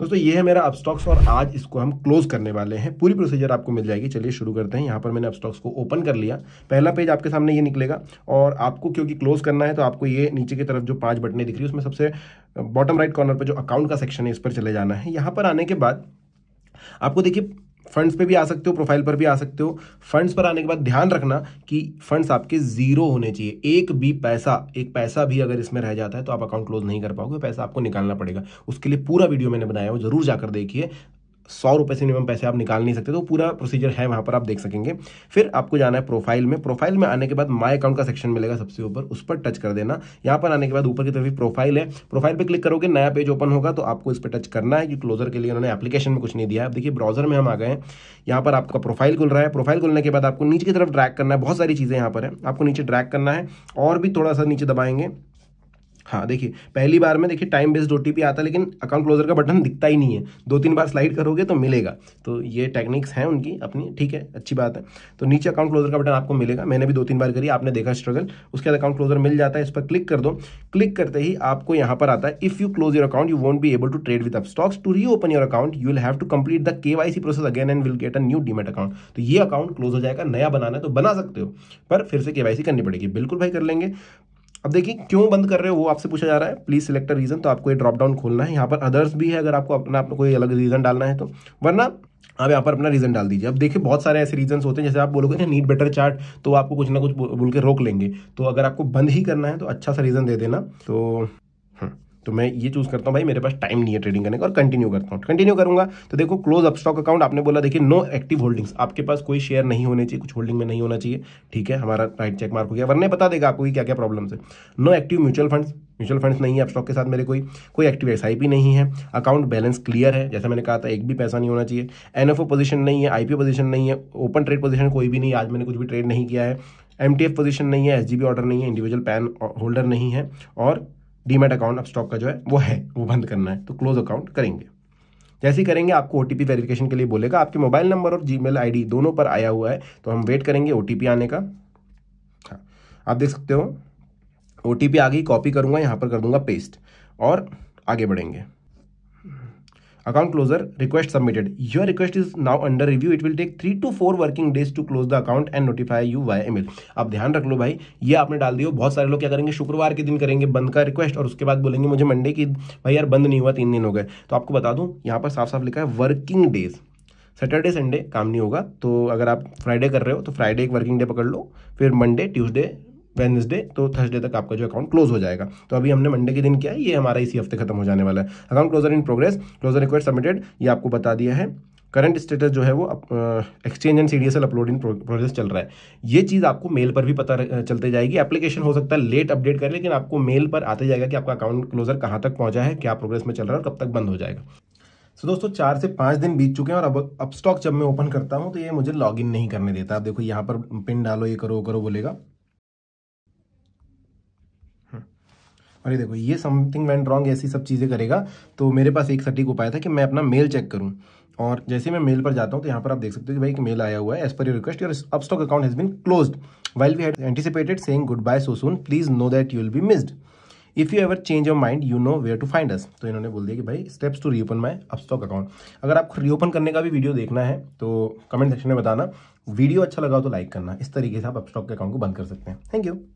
दोस्तों ये है मेरा अपस्टॉक्स और आज इसको हम क्लोज करने वाले हैं पूरी प्रोसीजर आपको मिल जाएगी चलिए शुरू करते हैं यहाँ पर मैंने अपस्टॉक्स को ओपन कर लिया पहला पेज आपके सामने ये निकलेगा और आपको क्योंकि क्लोज करना है तो आपको ये नीचे की तरफ जो पांच बटने दिख रही है उसमें सबसे बॉटम राइट कॉर्नर पर जो अकाउंट का सेक्शन है इस पर चले जाना है यहाँ पर आने के बाद आपको देखिए फंड्स पे भी आ सकते हो प्रोफाइल पर भी आ सकते हो फंड्स पर आने के बाद ध्यान रखना कि फंड्स आपके जीरो होने चाहिए एक भी पैसा एक पैसा भी अगर इसमें रह जाता है तो आप अकाउंट क्लोज नहीं कर पाओगे पैसा आपको निकालना पड़ेगा उसके लिए पूरा वीडियो मैंने बनाया हो जरूर जाकर देखिए सौ रुपये से मिनिमम पैसे आप निकाल नहीं सकते तो पूरा प्रोसीजर है वहाँ पर आप देख सकेंगे फिर आपको जाना है प्रोफाइल में प्रोफाइल में आने के बाद माई अकाउंट का सेक्शन मिलेगा सबसे ऊपर उस पर टच कर देना यहाँ पर आने के बाद ऊपर की तरफ प्रोफाइल है प्रोफाइल पर क्लिक करोगे नया पेज ओपन होगा तो आपको इस पर टच करना है कि क्लोजर के लिए उन्होंने एप्लीकेशन में कुछ नहीं दिया अब देखिए ब्राउजर में हम आ गए हैं यहाँ पर आपका प्रोफाइल खुल रहा है प्रोफाइल खुलने के बाद आपको नीचे की तरफ ड्रैक करना है बहुत सारी चीज़ें यहाँ पर है आपको नीचे ड्रैक करना है और भी थोड़ा सा नीचे दबाएंगे हाँ देखिए पहली बार में देखिए टाइम बेस्ड ओ आता है लेकिन अकाउंट क्लोजर का बटन दिखता ही नहीं है दो तीन बार स्लाइड करोगे तो मिलेगा तो ये टेक्निक्स हैं उनकी अपनी ठीक है अच्छी बात है तो नीचे अकाउंट क्लोजर का बटन आपको मिलेगा मैंने भी दो तीन बार करी आपने देखा स्ट्रगल उसके बाद अकाउंट क्लोजर मिल जाता है इस पर क्लिक कर दो क्लिक करते ही आपको यहाँ पर आता है if you close your account you won't be able to trade with Upstox to reopen your account you will have to complete the K process again and will get a new demat account तो ये account close हो जाएगा नया बनाना है तो बना सकते हो पर फिर से के करनी पड़ेगी बिल्कुल भाई कर लेंगे अब देखिए क्यों बंद कर रहे हो वो आपसे पूछा जा रहा है प्लीज सिलेक्ट अ रीज़न तो आपको ये ड्रॉप डाउन खोलना है यहाँ पर अदर्स भी है अगर आपको अपना आपको कोई अलग रीज़न डालना है तो वरना आप यहाँ पर अपना रीज़न डाल दीजिए अब देखिए बहुत सारे ऐसे रीजन होते हैं जैसे आप बोलोगे ना नीट बेटर चार्ट तो आपको कुछ ना कुछ बोल के रोक लेंगे तो अगर आपको बंद ही करना है तो अच्छा सा रीज़न दे देना तो तो मैं ये चूज़ करता हूँ भाई मेरे पास टाइम नहीं है ट्रेडिंग करने का और कंटिन्यू करता हूँ कंटिन्यू करूँगा तो देखो क्लोज अप स्टॉक अकाउंट आपने बोला देखिए नो एक्टिव होल्डिंग्स आपके पास कोई शेयर नहीं होने चाहिए कुछ होल्डिंग में नहीं होना चाहिए ठीक है हमारा राइट चेक मार्क हो गया वरने बता देगा आपको क्या क्या प्रॉब्लम्स है no active mutual fund mutual funds नहीं है आप स्टॉक के साथ मेरे कोई कोई एक्टिव एस नहीं है अकाउंट बैलेंस क्लियर है जैसा मैंने कहा था एक भी पैसा नहीं होना चाहिए एन पोजीशन नहीं है आई पोजीशन नहीं है ओपन ट्रेड पोजीशन कोई भी नहीं आज मैंने कुछ भी ट्रेड नहीं किया है एम पोजीशन नहीं है एस ऑर्डर नहीं है इंडिविजुअल पैन होल्डर नहीं है और डीमेट अकाउंट अब स्टॉक का जो है वो है वो बंद करना है तो क्लोज अकाउंट करेंगे जैसे ही करेंगे आपको ओ वेरिफिकेशन के लिए बोलेगा आपके मोबाइल नंबर और जी मेल दोनों पर आया हुआ है तो हम वेट करेंगे ओ आने का हाँ आप देख सकते हो ओ आ गई कॉपी करूँगा यहाँ पर कर दूंगा पेस्ट और आगे बढ़ेंगे account closer request submitted your request is now under review it will take three to four working days to close the account and notify you via email आप ध्यान रख लो भाई ये आपने डाल दिया बहुत सारे लोग क्या करेंगे शुक्रवार के दिन करेंगे बंद का रिक्वेस्ट और उसके बाद बोलेंगे मुझे मंडे की भाई यार बंद नहीं हुआ तीन दिन हो गए तो आपको बता दूँ यहाँ पर साफ साफ लिखा है वर्किंग डेज सैटरडे संडे काम नहीं होगा तो अगर आप फ्राइडे कर रहे हो तो फ्राइडे एक वर्किंग डे पकड़ लो फिर मंडे ट्यूसडे वेनसडे तो थर्सडे तक आपका जो अकाउंट क्लोज हो जाएगा तो अभी हमने मंडे के दिन किया ये हमारा इसी हफ्ते खत्म हो जाने वाला है account closure in progress closure request submitted ये आपको बता दिया है करंट स्टेटस जो है वो exchange and C D S L upload in process चल रहा है ये चीज़ आपको मेल पर भी पता चलते जाएगी एप्लीकेशन हो सकता है लेट अपडेट करें लेकिन आपको मेल पर आते जाएगा कि आपका अकाउंट क्लोजर कहाँ तक पहुँचा है क्या प्रोग्रेस में चल रहा है और कब तक बंद हो जाएगा सो so, दोस्तों चार से पाँच दिन बीत चुके हैं और अब अब स्टॉक जब मैं ओपन करता हूँ तो ये मुझे लॉगिन नहीं करने देता आप देखो यहाँ पर पिन डालो ये करो वो करो बोलेगा अरे देखो ये समथिंग वेंट रॉन्ग ऐसी सब चीज़ें करेगा तो मेरे पास एक सटीक उपाय था कि मैं अपना मेल चेक करूँ और जैसे मैं मेल पर जाता हूँ तो यहाँ पर आप देख सकते हो कि भाई एक मेल आया हुआ है as per your request your stock account has been closed well we had anticipated saying good bye so soon please know that you will be missed if you ever change your mind you know where to find us तो इन्होंने बोल दिया कि भाई steps to reopen my Upstox account अगर आपको reopen करने का भी वीडियो देखना है तो कमेंट सेक्शन में बताना वीडियो अच्छा लगा तो लाइक करना इस तरीके से आप अपस्टॉक के अकाउंट को बंद कर सकते हैं थैंक यू